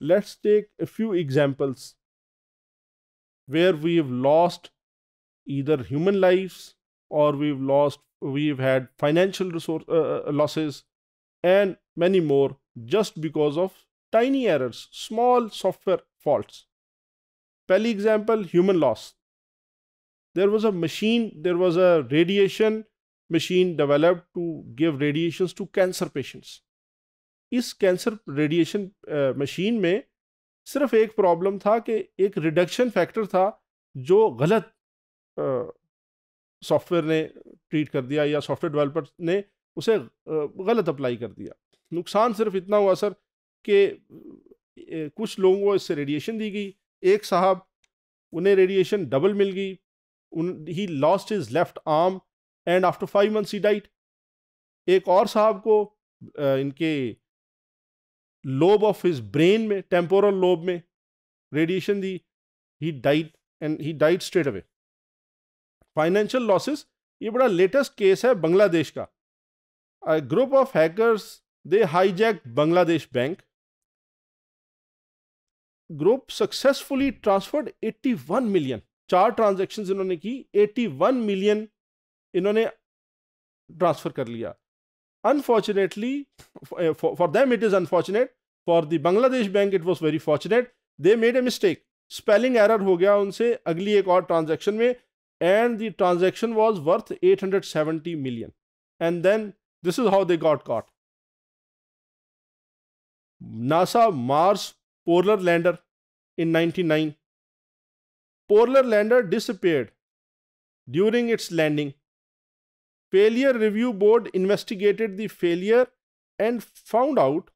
Let's take a few examples where we've lost either human lives or we've lost, we've had financial resource, uh, uh losses and many more just because of tiny errors, small software faults. Pele example, human loss. There was a machine, there was a radiation machine developed to give radiations to cancer patients. इस cancer radiation machine में सिर्फ एक problem था कि एक reduction factor था जो गलत सॉफ्टवेयर ने ट्रीट कर दिया या सॉफ्टवेयर डेवलपर ने उसे गलत अप्लाई कर दिया नुकसान सिर्फ इतना हुआ सर कि कुछ लोगों को इससे रेडिएशन दी गई एक साहब उन्हें रेडिएशन डबल मिल गई उन he lost his left arm and after five months he died एक और साहब को इनके लोब ऑफ हिज ब्रेन में टेम्पोरल लोब में रेडिएशन दी he died and he died straight away financial losses ये बड़ा लेटेस्ट केस है बांग्लादेश का group of hackers they hijack Bangladesh bank group successfully transferred 81 million चार ट्रांजेक्शन इन्होंने की 81 मिलियन इन्होंने ट्रांसफर कर लिया Unfortunately, eh, for, for them it is unfortunate. For the Bangladesh bank it was very fortunate. They made a mistake. Spelling error हो गया उनसे अगली एक और transaction में and the transaction was worth 870 million. And then this is how they got caught. NASA Mars Polar Lander in 99. Polar Lander disappeared during its landing Failure Review Board investigated the failure and found out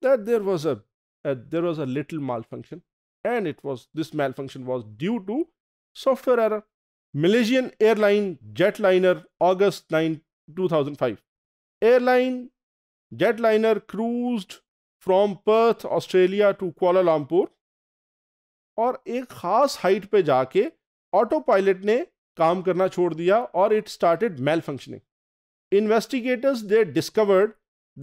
that there was a, there was a little malfunction and it was this malfunction was due to software error. Malaysian airline jetliner August 9, 2005. Airline jetliner cruised from Perth Australia to Kuala Lumpur और एक ख़ास height पे जाके auto pilot ने काम करना छोड़ दिया और it started malfunctioning investigators they discovered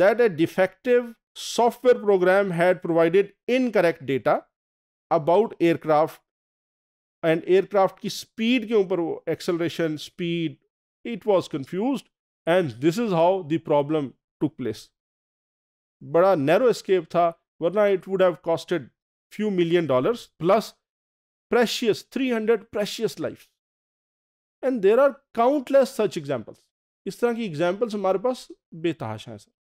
that a defective software program had provided incorrect data about aircraft and aircraft की स्पीड के ऊपर वो acceleration speed it was confuse and this is how the problem took place बड़ा narrow escape था वरना it would have costed few million dollars plus precious three hundred precious life and there are countless such examples इस तरह की examples हमारे पास बेतहाशा हैं sir